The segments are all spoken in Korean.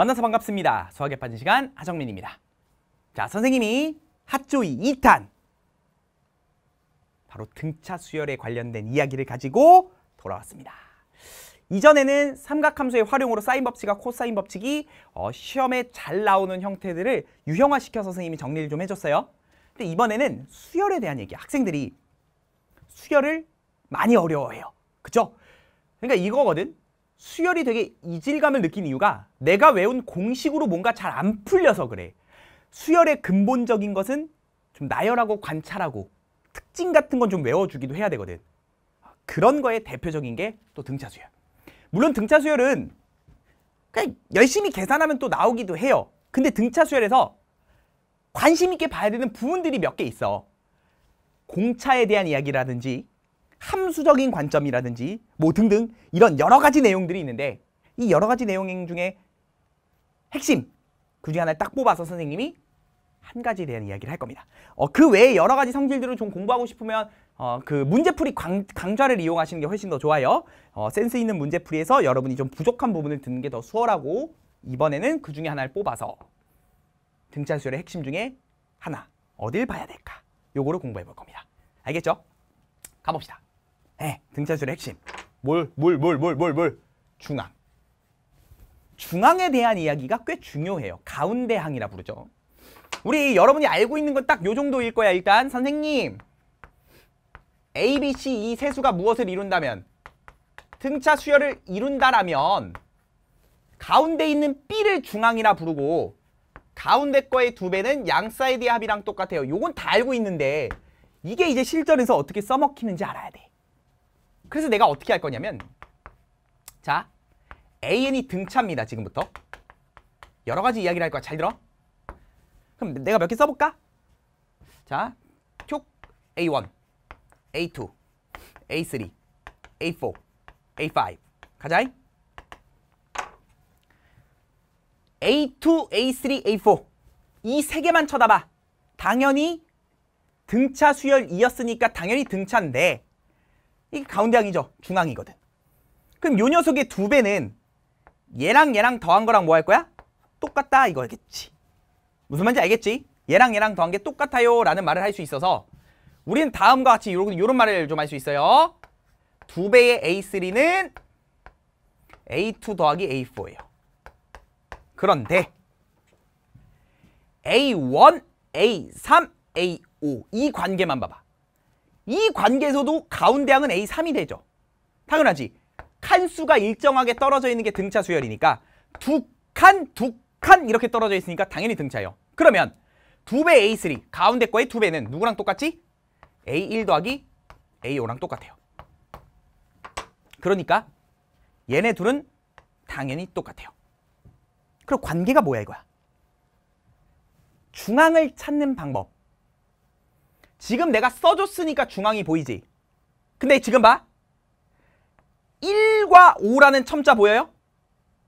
만나서 반갑습니다. 수학에 빠진 시간 하정민입니다. 자, 선생님이 핫조이 2탄 바로 등차 수열에 관련된 이야기를 가지고 돌아왔습니다. 이전에는 삼각함수의 활용으로 사인 법칙과 코사인 법칙이 어, 시험에 잘 나오는 형태들을 유형화시켜 선생님이 정리를 좀 해줬어요. 근데 이번에는 수열에 대한 얘기 학생들이 수열을 많이 어려워해요. 그죠? 그러니까 이거거든. 수열이 되게 이질감을 느낀 이유가 내가 외운 공식으로 뭔가 잘 안 풀려서 그래. 수열의 근본적인 것은 좀 나열하고 관찰하고 특징 같은 건 좀 외워주기도 해야 되거든. 그런 거에 대표적인 게 또 등차수열. 물론 등차수열은 그냥 열심히 계산하면 또 나오기도 해요. 근데 등차수열에서 관심 있게 봐야 되는 부분들이 몇 개 있어. 공차에 대한 이야기라든지 함수적인 관점이라든지 뭐 등등 이런 여러 가지 내용들이 있는데 이 여러 가지 내용 중에 핵심 그중 하나를 딱 뽑아서 선생님이 한 가지에 대한 이야기를 할 겁니다. 어, 그 외에 여러 가지 성질들을 좀 공부하고 싶으면 어, 그 문제풀이 강, 강좌를 이용하시는 게 훨씬 더 좋아요. 어, 센스 있는 문제풀이에서 여러분이 좀 부족한 부분을 듣는 게 더 수월하고 이번에는 그 중에 하나를 뽑아서 등차 수열의 핵심 중에 하나 어딜 봐야 될까 요거를 공부해 볼 겁니다. 알겠죠? 가봅시다. 예, 등차수의 핵심. 뭘, 뭘, 뭘, 뭘, 뭘, 뭘. 중앙. 중앙에 대한 이야기가 꽤 중요해요. 가운데항이라 부르죠. 우리 여러분이 알고 있는 건 딱 요 정도일 거야. 일단 선생님. A, B, C, 이 e 세수가 무엇을 이룬다면 등차 수열을 이룬다라면 가운데 있는 B를 중앙이라 부르고 가운데 거의 두 배는 양 사이드의 합이랑 똑같아요. 요건 다 알고 있는데 이게 이제 실전에서 어떻게 써먹히는지 알아야 돼. 그래서 내가 어떻게 할 거냐면 자, AN이 등차입니다. 지금부터. 여러 가지 이야기를 할 거야. 잘 들어. 그럼 내가 몇 개 써볼까? 자, 촉 A1, A2, A3, A4, A5. 가자잉. A2, A3, A4 이 세 개만 쳐다봐. 당연히 등차 수열이었으니까 당연히 등차인데 이게 가운데항이죠. 중앙이거든. 그럼 요 녀석의 두 배는 얘랑 얘랑 더한 거랑 뭐 할 거야? 똑같다 이거겠지. 무슨 말인지 알겠지? 얘랑 얘랑 더한 게 똑같아요 라는 말을 할 수 있어서 우리는 다음과 같이 요런, 요런 말을 좀 할 수 있어요. 두 배의 A3는 A2 더하기 A4예요. 그런데 A1, A3, A5 이 관계만 봐봐. 이 관계에서도 가운데항은 A3이 되죠. 당연하지. 칸수가 일정하게 떨어져 있는 게 등차 수열이니까 두 칸, 두 칸 이렇게 떨어져 있으니까 당연히 등차예요. 그러면 두 배 A3, 가운데 거의 두 배는 누구랑 똑같지? A1 더하기 A5랑 똑같아요. 그러니까 얘네 둘은 당연히 똑같아요. 그럼 관계가 뭐야 이거야? 중앙을 찾는 방법. 지금 내가 써줬으니까 중앙이 보이지? 근데 지금 봐. 1과 5라는 첨자 보여요?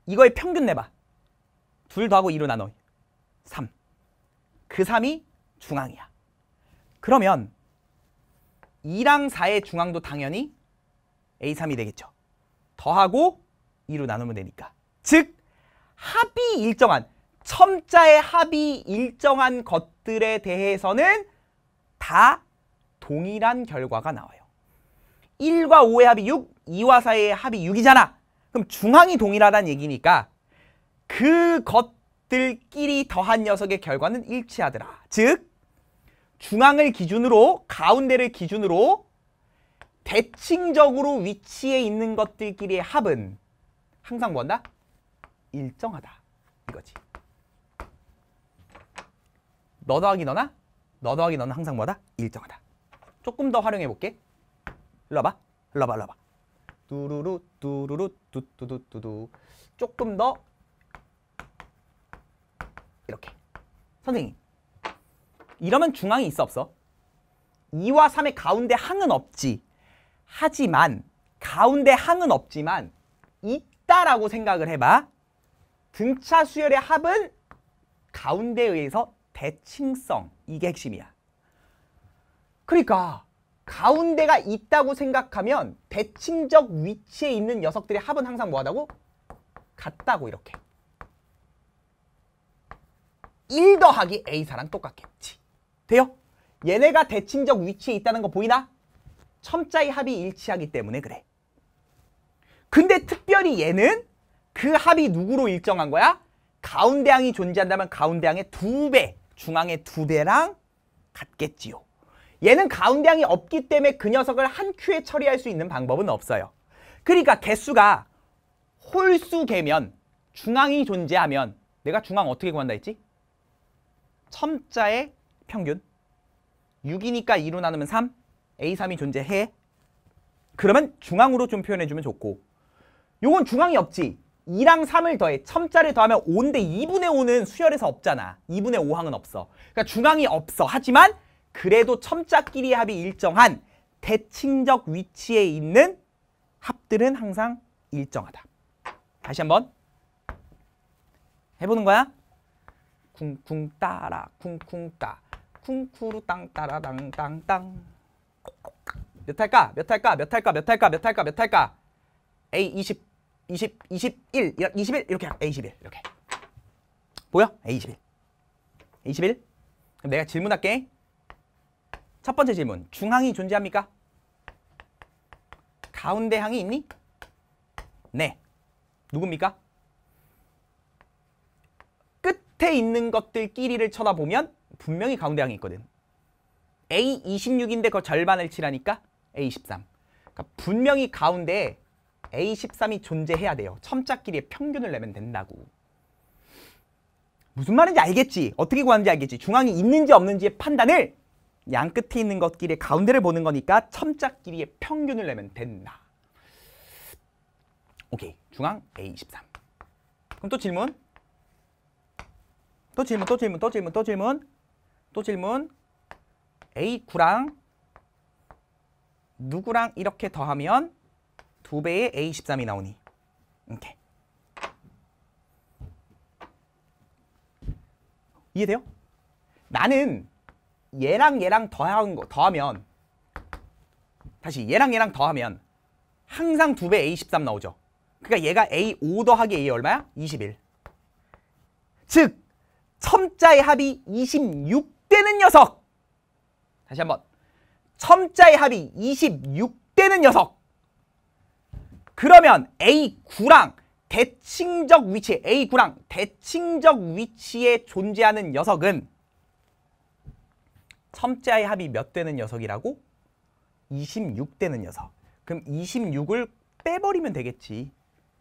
이거의 평균 내봐. 둘 더하고 2로 나눠. 3. 그 3이 중앙이야. 그러면 2랑 4의 중앙도 당연히 A3이 되겠죠. 더하고 2로 나누면 되니까. 즉, 합이 일정한, 첨자의 합이 일정한 것들에 대해서는 다 동일한 결과가 나와요. 1과 5의 합이 6, 2와 4의 합이 6이잖아. 그럼 중항이 동일하다는 얘기니까 그것들끼리 더한 녀석의 결과는 일치하더라. 즉 중앙을 기준으로 가운데를 기준으로 대칭적으로 위치에 있는 것들끼리의 합은 항상 뭔다? 일정하다. 이거지. 너 더하기 너나 너 더하기 너는 항상 뭐다? 일정하다. 조금 더 활용해 볼게. 일로 와봐. 일로 와봐. 일로 와봐. 두루루 두루루 두두두두두 조금 더 이렇게 선생님 이러면 중앙이 있어 없어? 2와 3의 가운데 항은 없지 하지만 가운데 항은 없지만 있다라고 생각을 해봐 등차 수열의 합은 가운데에 의해서 대칭성 이게 핵심이야. 그러니까 가운데가 있다고 생각하면 대칭적 위치에 있는 녀석들의 합은 항상 뭐하다고? 같다고 이렇게. 1 더하기 A사랑 똑같겠지. 돼요? 얘네가 대칭적 위치에 있다는 거 보이나? 첨자의 합이 일치하기 때문에 그래. 근데 특별히 얘는 그 합이 누구로 일정한 거야? 가운데항이 존재한다면 가운데항의 두배 중앙의 두 배랑 같겠지요. 얘는 가운데 항이 없기 때문에 그 녀석을 한 큐에 처리할 수 있는 방법은 없어요. 그러니까 개수가 홀수 개면 중앙이 존재하면 내가 중앙 어떻게 구한다 했지? 첨자의 평균 6이니까 2로 나누면 3 A3이 존재해 그러면 중앙으로 좀 표현해주면 좋고 요건 중앙이 없지 이랑삼을 더해 첨자를 더하면 오인데이분의오는 수열에서 없잖아. 이분의오항은 없어. 그러니까 중앙이 없어. 하지만 그래도 첨자끼리 합이 일정한 대칭적 위치에 있는 합들은 항상 일정하다. 다시 한번 해보는 거야. 쿵쿵 따라 쿵쿵 따 쿵쿠루 땅 따라 땅땅땅 몇 할까? 몇 할까? 몇 할까? 몇 할까? 몇 할까? 몇 할까? A 20 20, 21, 21 이렇게 A21 이렇게 보여? A21 2 1 그럼 내가 질문할게 첫 번째 질문 중항이 존재합니까? 가운데 항이 있니? 네 누굽니까? 끝에 있는 것들끼리를 쳐다보면 분명히 가운데 항이 있거든 A26인데 그 절반을 치라니까 A13 그러니까 분명히 가운데에 A13이 존재해야 돼요. 첨자끼리의 평균을 내면 된다고. 무슨 말인지 알겠지. 어떻게 구하는지 알겠지. 중앙이 있는지 없는지의 판단을 양 끝에 있는 것끼리 의 가운데를 보는 거니까 첨자끼리의 평균을 내면 된다. 오케이. 중앙 a 1 3 그럼 또 질문. 또 질문, 또 질문, 또 질문, 또 질문. 또 질문. A9랑 누구랑 이렇게 더하면 2배의 A13이 나오니 이렇게 이해돼요? 나는 얘랑 얘랑 더한 거 더하면 다시 얘랑 얘랑 더하면 항상 2배 A13 나오죠. 그러니까 얘가 A5 더하기 A 얼마야? 21. 즉, 첨자의 합이 26되는 녀석! 다시 한번. 첨자의 합이 26되는 녀석! 그러면 A9랑 대칭적 위치, A9랑 대칭적 위치에 존재하는 녀석은 첨자의 합이 몇 되는 녀석이라고? 26 되는 녀석. 그럼 26을 빼버리면 되겠지.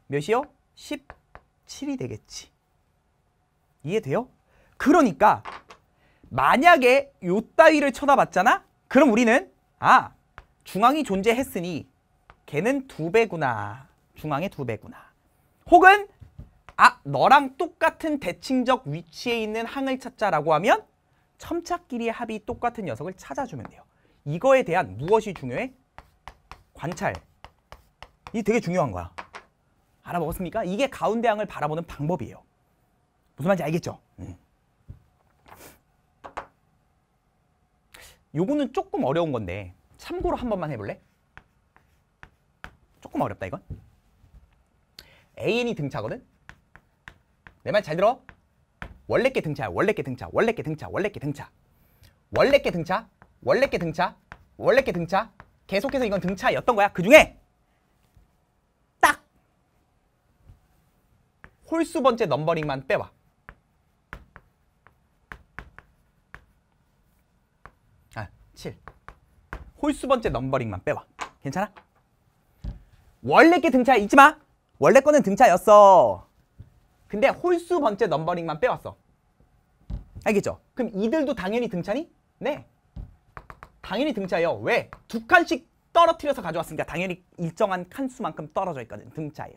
몇이요? 17이 되겠지. 이해돼요? 그러니까 만약에 요 따위를 쳐다봤잖아? 그럼 우리는 아, 중앙이 존재했으니 걔는 두 배구나. 중앙에두 배구나. 혹은 아 너랑 똑같은 대칭적 위치에 있는 항을 찾자라고 하면 첨착끼리의 합이 똑같은 녀석을 찾아주면 돼요. 이거에 대한 무엇이 중요해? 관찰. 이 되게 중요한 거야. 알아먹었습니까? 이게 가운데 항을 바라보는 방법이에요. 무슨 말인지 알겠죠? 음. 요거는 조금 어려운 건데 참고로 한 번만 해볼래? 조금 어렵다 이건 AN이 등차거든? 내 말 잘 들어 원래께 등차야 원래께 등차 원래께 등차 원래께 등차 원래께 등차 원래께 등차 원래께 등차 계속해서 이건 등차였던 거야 그 중에 딱 홀수 번째 넘버링만 빼와 아, 7 홀수 번째 넘버링만 빼와 괜찮아? 원래 게 등차 야 잊지 마. 원래 거는 등차였어. 근데 홀수 번째 넘버링만 빼왔어. 알겠죠? 그럼 이들도 당연히 등차니? 네. 당연히 등차예요. 왜? 두 칸씩 떨어뜨려서 가져왔으니까 당연히 일정한 칸수만큼 떨어져 있거든. 등차예요.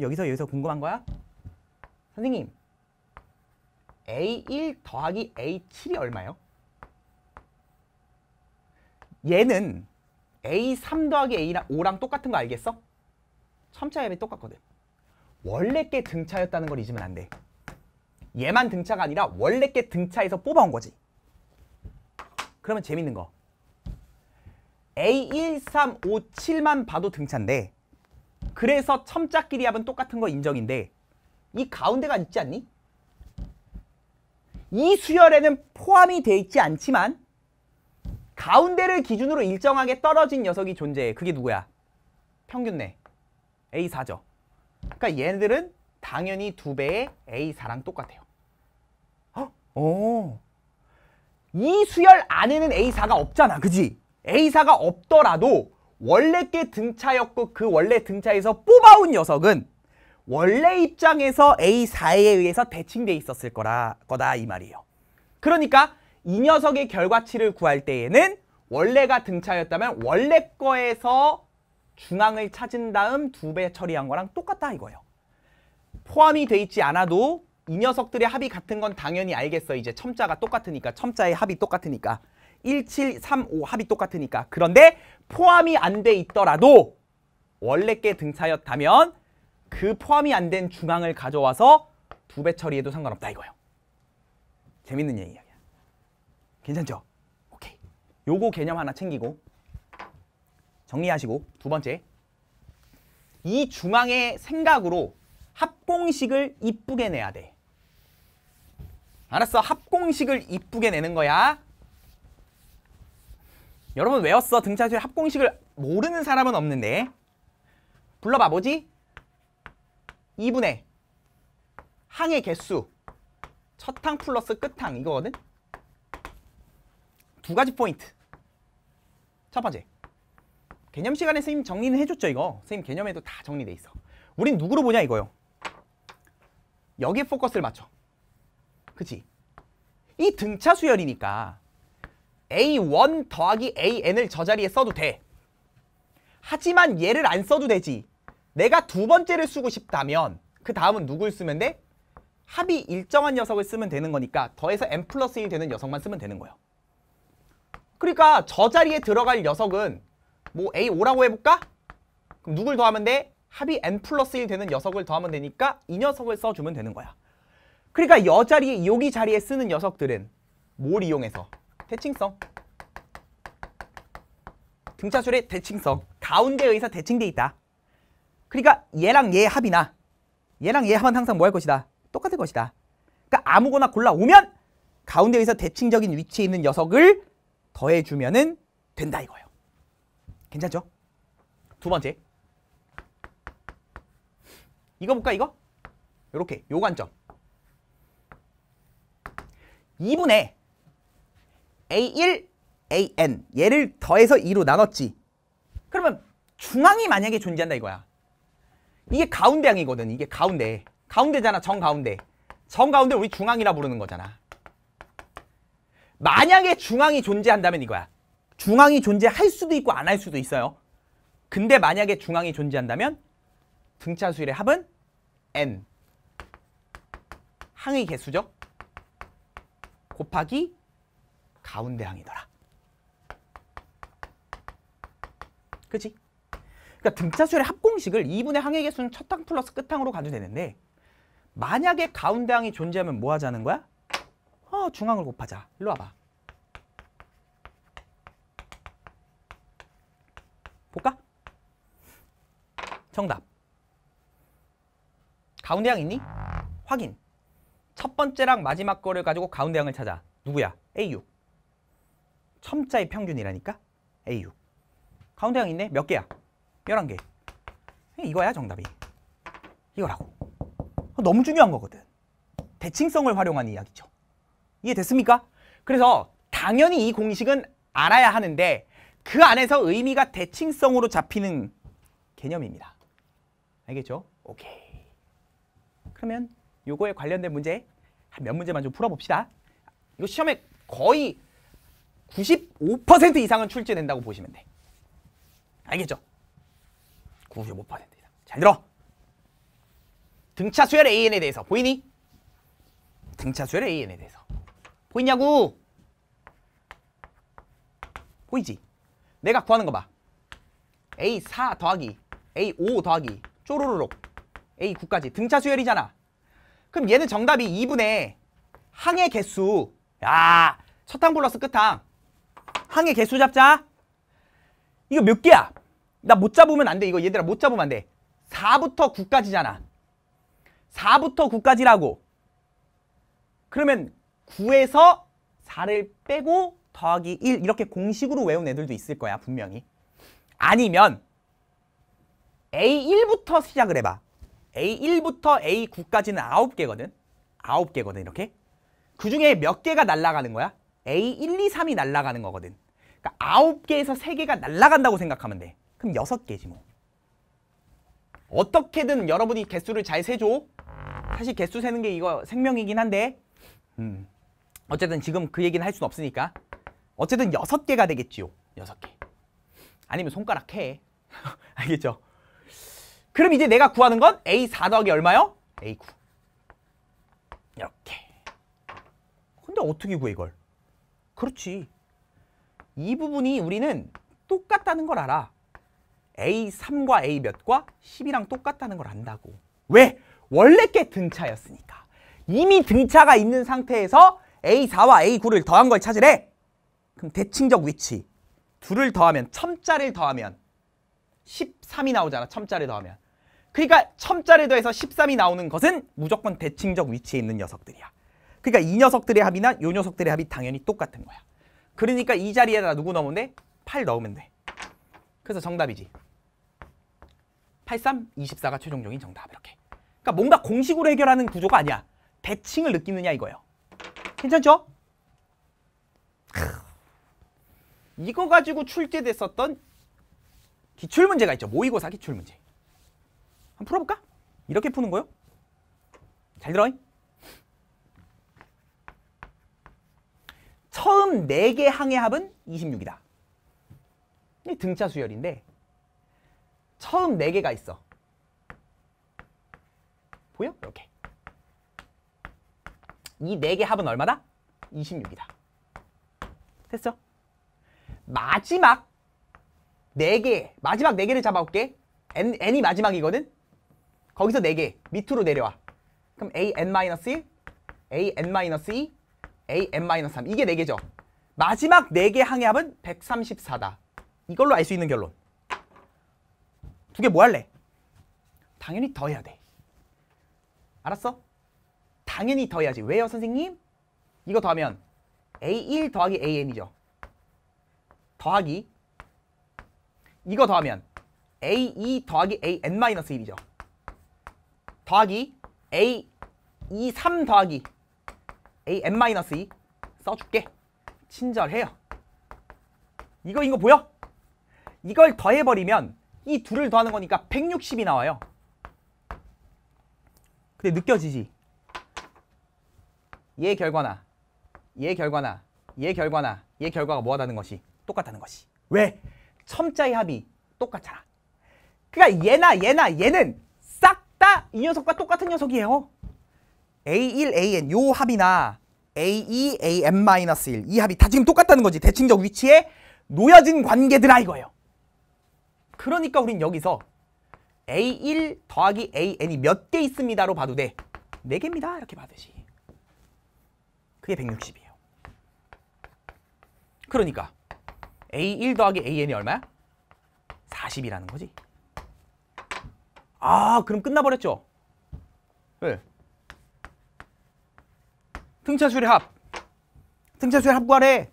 여기서 여기서 궁금한 거야? 선생님, A1 더하기 A7이 얼마예요? 얘는 a3 더하기 a랑 5랑 똑같은 거 알겠어? 첨차협이 똑같거든. 원래 게 등차였다는 걸 잊으면 안 돼. 얘만 등차가 아니라 원래 게 등차에서 뽑아온 거지. 그러면 재밌는 거. A1, 3, 5, 7만 봐도 등차인데 그래서 첨자끼리 합은 똑같은 거 인정인데 이 가운데가 있지 않니? 이 수열에는 포함이 돼 있지 않지만 가운데를 기준으로 일정하게 떨어진 녀석이 존재해. 그게 누구야? 평균내. A4죠. 그러니까 얘들은 네 당연히 두 배의 A4랑 똑같아요. 헉? 오. 어. 이 수열 안에는 A4가 없잖아. 그지? A4가 없더라도 원래 께 등차였고 그 원래 등차에서 뽑아온 녀석은 원래 입장에서 A4에 의해서 대칭돼 있었을 거라, 거다 이 말이에요. 그러니까 이 녀석의 결과치를 구할 때에는 원래가 등차였다면 원래 거에서 중앙을 찾은 다음 두 배 처리한 거랑 똑같다 이거예요. 포함이 돼 있지 않아도 이 녀석들의 합이 같은 건 당연히 알겠어. 이제 첨자가 똑같으니까 첨자의 합이 똑같으니까 1735 합이 똑같으니까 그런데 포함이 안 돼 있더라도 원래 게 등차였다면 그 포함이 안 된 중앙을 가져와서 두 배 처리해도 상관없다 이거예요. 재밌는 얘기예요. 괜찮죠? 오케이. 요거 개념 하나 챙기고 정리하시고 두 번째 이 중앙의 생각으로 합공식을 이쁘게 내야 돼. 알았어. 합공식을 이쁘게 내는 거야. 여러분 외웠어. 등차수의 합공식을 모르는 사람은 없는데. 불러봐. 뭐지? 2분의 항의 개수. 첫 항 플러스 끝 항 이거거든? 두 가지 포인트. 첫 번째. 개념 시간에 선생님 정리는 해줬죠, 이거. 선생님 개념에도 다 정리돼 있어. 우린 누구로 보냐, 이거요. 여기에 포커스를 맞춰. 그치? 이 등차 수열이니까 A1 더하기 AN을 저 자리에 써도 돼. 하지만 얘를 안 써도 되지. 내가 두 번째를 쓰고 싶다면 그 다음은 누굴 쓰면 돼? 합이 일정한 녀석을 쓰면 되는 거니까 더해서 n 플러스 1 되는 녀석만 쓰면 되는 거예요. 그러니까 저 자리에 들어갈 녀석은 뭐 A5라고 해볼까? 그럼 누굴 더하면 돼? 합이 N 플러스 1 되는 녀석을 더하면 되니까 이 녀석을 써주면 되는 거야. 그러니까 여 자리에, 여기 자리에 쓰는 녀석들은 뭘 이용해서? 대칭성. 등차술의 대칭성. 가운데 의사 대칭돼 있다. 그러니까 얘랑 얘 합이나 얘랑 얘 합은 항상 뭐 할 것이다? 똑같을 것이다. 그러니까 아무거나 골라오면 가운데 의사 대칭적인 위치에 있는 녀석을 더해주면 된다 이거예요. 괜찮죠? 두 번째. 이거 볼까 이거? 이렇게 요 관점. 2분의 A1, AN 얘를 더해서 2로 나눴지. 그러면 중앙이 만약에 존재한다 이거야. 이게 가운데 항이거든. 이게 가운데. 가운데잖아. 정가운데. 정가운데 우리 중앙이라 부르는 거잖아. 만약에 중앙이 존재한다면 이거야. 중앙이 존재할 수도 있고 안 할 수도 있어요. 근데 만약에 중앙이 존재한다면 등차 수일의 합은 n 항의 개수죠. 곱하기 가운데 항이더라. 그치? 그러니까 등차 수열의 합공식을 2분의 항의 개수는 첫 항 플러스 끝항으로 가도 되는데 만약에 가운데 항이 존재하면 뭐 하자는 거야? 중앙을 곱하자. 일로 와봐. 볼까? 정답. 가운데 항 있니? 확인. 첫 번째랑 마지막 거를 가지고 가운데 항을 찾아. 누구야? A6. 첨자의 평균이라니까? A6. 가운데 항 있네? 몇 개야? 11개. 이거야 정답이. 이거라고. 너무 중요한 거거든. 대칭성을 활용한 이야기죠. 이해됐습니까? 그래서 당연히 이 공식은 알아야 하는데 그 안에서 의미가 대칭성으로 잡히는 개념입니다. 알겠죠? 오케이. 그러면 요거에 관련된 문제 몇 문제만 좀 풀어봅시다. 이거 시험에 거의 95% 이상은 출제된다고 보시면 돼. 알겠죠? 95% 이상. 잘 들어. 등차 수열 AN에 대해서 보이니? 등차 수열 AN에 대해서. 보이냐고 보이지? 내가 구하는 거 봐. A4 더하기 A5 더하기 쪼로로록 A9까지 등차 수열이잖아. 그럼 얘는 정답이 2분의 항의 개수. 야, 첫 항 플러스 끝항. 항의 개수 잡자. 이거 몇 개야? 나 못 잡으면 안 돼. 이거 얘들아 못 잡으면 안 돼. 4부터 9까지잖아. 4부터 9까지라고. 그러면 9에서 4를 빼고 더하기 1 이렇게 공식으로 외운 애들도 있을 거야 분명히 아니면 A1부터 시작을 해봐 A1부터 A9까지는 9개거든 9개거든 이렇게 그 중에 몇 개가 날아가는 거야? A1, 2, 3이 날아가는 거거든 그러니까 9개에서 3개가 날아간다고 생각하면 돼 그럼 6개지 뭐 어떻게든 여러분이 개수를 잘 세줘 사실 개수 세는 게 이거 생명이긴 한데 음. 어쨌든 지금 그 얘기는 할 수는 없으니까 어쨌든 여섯 개가 되겠지요. 여섯 개. 아니면 손가락 해. 알겠죠? 그럼 이제 내가 구하는 건 A4 더하기 얼마요? A9. 이렇게. 근데 어떻게 구해 이걸? 그렇지. 이 부분이 우리는 똑같다는 걸 알아. A3과 A 몇과 10이랑 똑같다는 걸 안다고. 왜? 원래 게 등차였으니까. 이미 등차가 있는 상태에서 A4와 A9를 더한 걸 찾으래. 그럼 대칭적 위치. 둘을 더하면 첨자를 더하면 13이 나오잖아. 첨자를 더하면. 그러니까 첨자를 더해서 13이 나오는 것은 무조건 대칭적 위치에 있는 녀석들이야. 그러니까 이 녀석들의 합이나 요 녀석들의 합이 당연히 똑같은 거야. 그러니까 이 자리에다 누구 넣으면 돼? 8 넣으면 돼. 그래서 정답이지. 83, 24가 최종적인 정답 이렇게. 그러니까 뭔가 공식으로 해결하는 구조가 아니야. 대칭을 느끼느냐 이거예요. 괜찮죠? 이거 가지고 출제됐었던 기출문제가 있죠. 모의고사 기출문제. 한번 풀어볼까? 이렇게 푸는 거요. 잘들어 처음 4개 항의 합은 26이다. 등차 수열인데 처음 4개가 있어. 보여? 이렇게. 이네개 합은 얼마다? 26이다. 됐어? 마지막 네 개, 마지막 네 개를 잡아올게. n, n이 마지막이거든? 거기서 네 개, 밑으로 내려와. 그럼 a, n-1, a, n-2, a, n-3. 이게 네 개죠. 마지막 네 개항해 합은 134다. 이걸로 알 수 있는 결론. 두 개 뭐 할래? 당연히 더 해야 돼. 알았어? 당연히 더해야지. 왜요, 선생님? 이거 더하면 A1 더하기 AN이죠. 더하기 이거 더하면 A2 더하기 AN-1이죠. 더하기 A23 더하기 AN-2 써줄게. 친절해요. 이거 이거 보여? 이걸 더해버리면 이 둘을 더하는 거니까 160이 나와요. 근데 느껴지지? 얘 결과나 얘 결과나 얘 결과나 얘 결과가 뭐하다는 것이 똑같다는 것이 왜? 첨자의 합이 똑같잖아 그러니까 얘나 얘나 얘는 싹 다 이 녀석과 똑같은 녀석이에요 A1, AN 요 합이나 A2, AM-1 이 합이 다 지금 똑같다는 거지 대칭적 위치에 놓여진 관계들아 이거예요 그러니까 우린 여기서 A1 더하기 AN이 몇 개 있습니다로 봐도 돼 4개입니다 이렇게 봐듯이 그게 160이에요. 그러니까 A1 더하기 AN이 얼마야? 40이라는 거지. 아, 그럼 끝나버렸죠? 왜? 네. 등차수의 합. 등차수의 합구래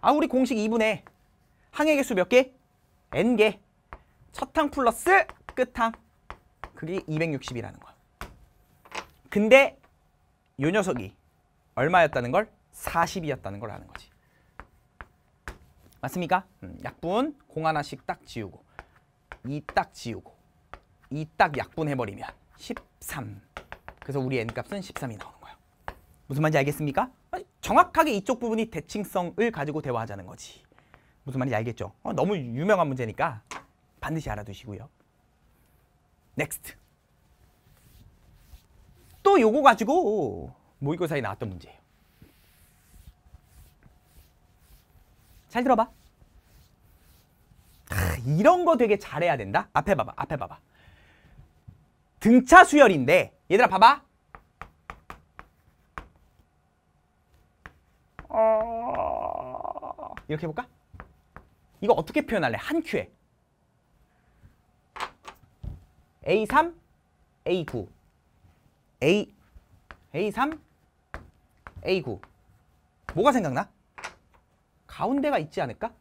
아, 우리 공식 2분의 항의 개수 몇 개? n개. 첫 항 플러스 끝항. 그게 260이라는 거야. 근데 요 녀석이 얼마였다는 걸? 40이었다는 걸 아는 거지. 맞습니까? 음, 약분 공 하나씩 딱 지우고 이 딱 지우고 이 딱 약분해버리면 13 그래서 우리 n값은 13이 나오는 거예 무슨 말인지 알겠습니까? 정확하게 이쪽 부분이 대칭성을 가지고 대화하자는 거지. 무슨 말인지 알겠죠? 어, 너무 유명한 문제니까 반드시 알아두시고요. 넥스트 또 요거 가지고 모의고사에 나왔던 문제예요. 잘 들어봐. 아, 이런 거 되게 잘해야 된다. 앞에 봐봐. 앞에 봐봐. 등차 수열인데 얘들아 봐봐. 이렇게 해볼까? 이거 어떻게 표현할래? 한 큐에. A3, A9. A, A3, a 구 뭐가 생각나? 가운데가 있지 않을까?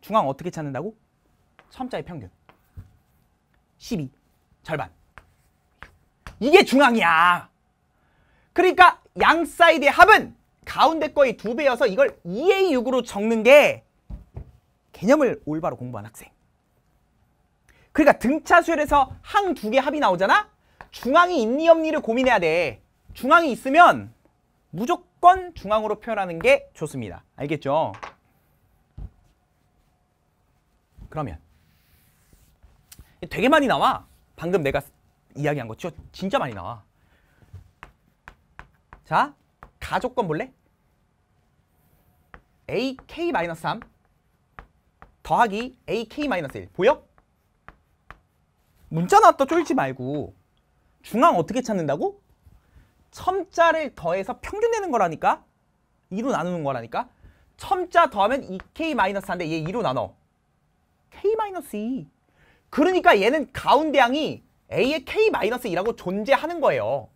중앙 어떻게 찾는다고? 점자의 평균 12 절반 이게 중앙이야 그러니까 양 사이드의 합은 가운데 거의 두배여서 이걸 2A6으로 적는 게 개념을 올바로 공부한 학생 그러니까 등차수열에서 항 두 개 합이 나오잖아? 중앙이 있니 없니를 고민해야 돼 중앙이 있으면 무조건 중앙으로 표현하는 게 좋습니다. 알겠죠? 그러면 되게 많이 나와. 방금 내가 이야기한 거 진짜 많이 나와. 자, 가족권 볼래? AK-3 더하기 AK-1 보여? 문자 나왔다 쫄지 말고 중앙 어떻게 찾는다고? 첨자를 더해서 평균 내는 거라니까? 2로 나누는 거라니까? 첨자 더하면 2 k 마이너스 한데얘 2로 나눠. k-2. 마이너스 그러니까 얘는 가운데 양이 a의 k-2라고 마이너스 존재하는 거예요.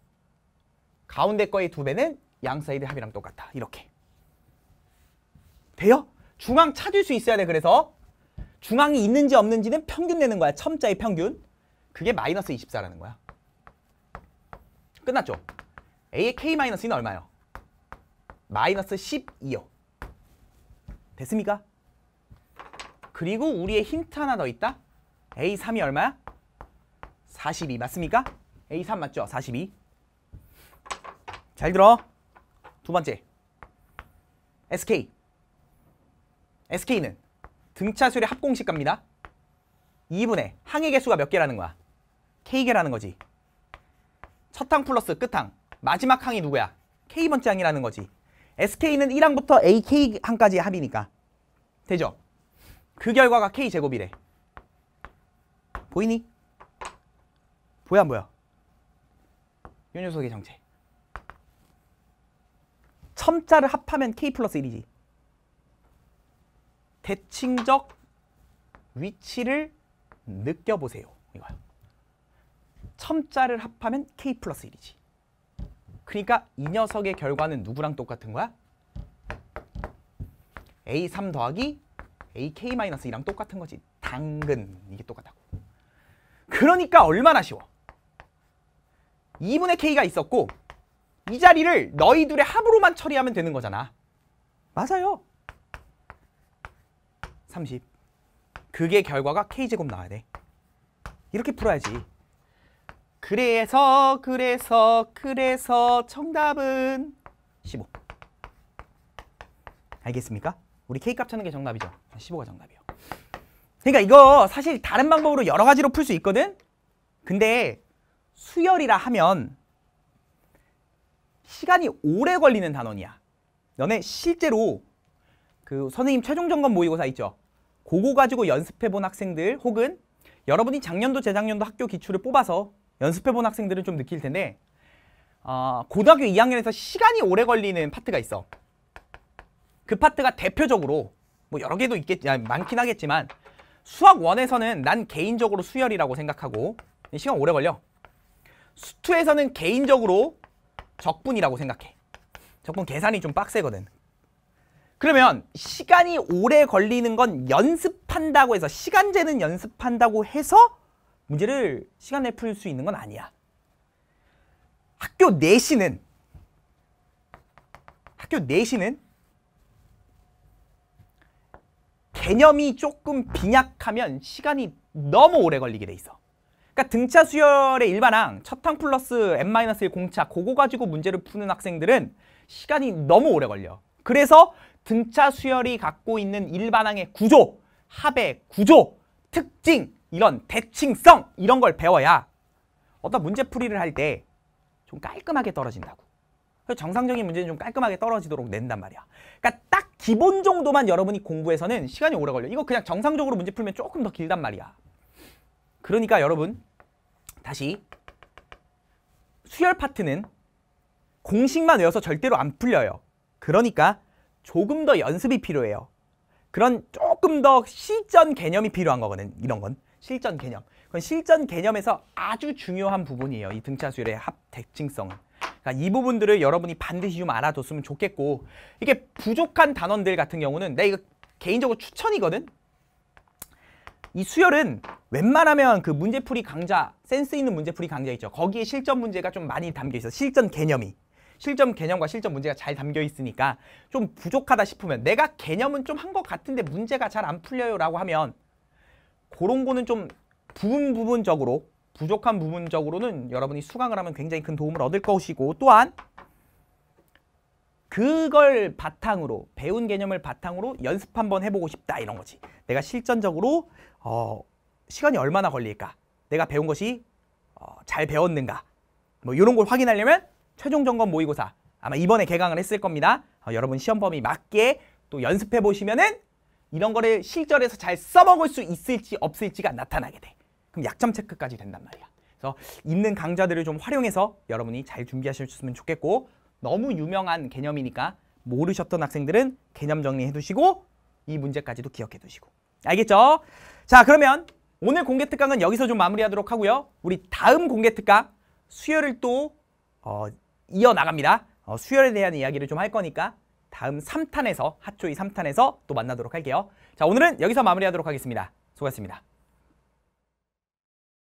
가운데 거의 두 배는 양 사이드 합이랑 똑같다. 이렇게. 돼요? 중앙 찾을 수 있어야 돼. 그래서 중앙이 있는지 없는지는 평균 내는 거야. 첨자의 평균. 그게 마이너스 24라는 거야. 끝났죠? A의 K-2는 얼마요 마이너스 12요. 됐습니까? 그리고 우리의 힌트 하나 더 있다. A3이 얼마야? 42 맞습니까? A3 맞죠? 42. 잘 들어. 두 번째. SK. SK는 등차수의 합공식 갑니다. 2분의 항의 개수가 몇 개라는 거야? K개라는 거지. 첫항 플러스 끝항 마지막 항이 누구야? K번째 항이라는 거지. SK는 1항부터 AK 항까지 합이니까. 되죠? 그 결과가 K제곱이래. 보이니? 보야 뭐야? 요 녀석의 정체. 첨자를 합하면 K 플러스 1이지. 대칭적 위치를 느껴보세요. 이거요. 첨자를 합하면 K 플러스 1이지. 그러니까 이 녀석의 결과는 누구랑 똑같은 거야? A3 더하기 AK-2랑 똑같은 거지. 당근 이게 똑같다고. 그러니까 얼마나 쉬워. 2분의 K가 있었고 이 자리를 너희 둘의 합으로만 처리하면 되는 거잖아. 맞아요. 30. 그게 결과가 K제곱 나와야 돼. 이렇게 풀어야지. 그래서 그래서 그래서 정답은 15 알겠습니까? 우리 K값 찾는 게 정답이죠 15가 정답이요 그러니까 이거 사실 다른 방법으로 여러 가지로 풀 수 있거든 근데 수열이라 하면 시간이 오래 걸리는 단원이야 너네 실제로 그 선생님 최종점검 모의고사 있죠 그거 가지고 연습해본 학생들 혹은 여러분이 작년도 재작년도 학교 기출을 뽑아서 연습해본 학생들은 좀 느낄 텐데 어, 고등학교 2학년에서 시간이 오래 걸리는 파트가 있어. 그 파트가 대표적으로 뭐 여러 개도 있겠 지 아니, 많긴 하겠지만 수학 원에서는난 개인적으로 수열이라고 생각하고 시간 오래 걸려. 수투에서는 개인적으로 적분이라고 생각해. 적분 계산이 좀 빡세거든. 그러면 시간이 오래 걸리는 건 연습한다고 해서 시간 제는 연습한다고 해서 문제를 시간 내에 풀 수 있는 건 아니야. 학교 내신은 학교 내시는 개념이 조금 빈약하면 시간이 너무 오래 걸리게 돼 있어. 그러니까 등차 수열의 일반항, 첫항 플러스 n-1 공차 그거 가지고 문제를 푸는 학생들은 시간이 너무 오래 걸려. 그래서 등차 수열이 갖고 있는 일반항의 구조, 합의 구조, 특징 이런 대칭성 이런 걸 배워야 어떤 문제풀이를 할 때 좀 깔끔하게 떨어진다고. 그래서 정상적인 문제는 좀 깔끔하게 떨어지도록 낸단 말이야. 그러니까 딱 기본 정도만 여러분이 공부해서는 시간이 오래 걸려. 이거 그냥 정상적으로 문제 풀면 조금 더 길단 말이야. 그러니까 여러분 다시 수열 파트는 공식만 외워서 절대로 안 풀려요. 그러니까 조금 더 연습이 필요해요. 그런 조금 더 시전 개념이 필요한 거거든, 이런 건. 실전 개념. 그건 실전 개념에서 아주 중요한 부분이에요. 이 등차수열의 합 대칭성은. 그러니까 이 부분들을 여러분이 반드시 좀 알아뒀으면 좋겠고 이게 부족한 단원들 같은 경우는 내가 이거 개인적으로 추천이거든? 이 수열은 웬만하면 그 문제풀이 강좌, 센스 있는 문제풀이 강좌 있죠. 거기에 실전 문제가 좀 많이 담겨 있어. 실전 개념이. 실전 개념과 실전 문제가 잘 담겨 있으니까 좀 부족하다 싶으면 내가 개념은 좀 한 것 같은데 문제가 잘 안 풀려요 라고 하면 그런 거는 좀 부분 부분적으로 부족한 부분적으로는 여러분이 수강을 하면 굉장히 큰 도움을 얻을 것이고 또한 그걸 바탕으로 배운 개념을 바탕으로 연습 한번 해보고 싶다 이런 거지 내가 실전적으로 어, 시간이 얼마나 걸릴까 내가 배운 것이 어, 잘 배웠는가 뭐 이런 걸 확인하려면 최종 점검 모의고사 아마 이번에 개강을 했을 겁니다 어, 여러분 시험 범위 맞게 또 연습해 보시면은 이런 거를 실전에서 잘 써먹을 수 있을지 없을지가 나타나게 돼. 그럼 약점 체크까지 된단 말이야. 그래서 있는 강좌들을 좀 활용해서 여러분이 잘 준비하셨으면 좋겠고 너무 유명한 개념이니까 모르셨던 학생들은 개념 정리해 두시고 이 문제까지도 기억해 두시고 알겠죠? 자 그러면 오늘 공개 특강은 여기서 좀 마무리하도록 하고요. 우리 다음 공개 특강 수요일 또 어, 이어나갑니다. 어, 수요에 대한 이야기를 좀 할 거니까 다음 3탄에서 핫초이 3탄에서 또 만나도록 할게요. 자 오늘은 여기서 마무리하도록 하겠습니다. 수고하셨습니다.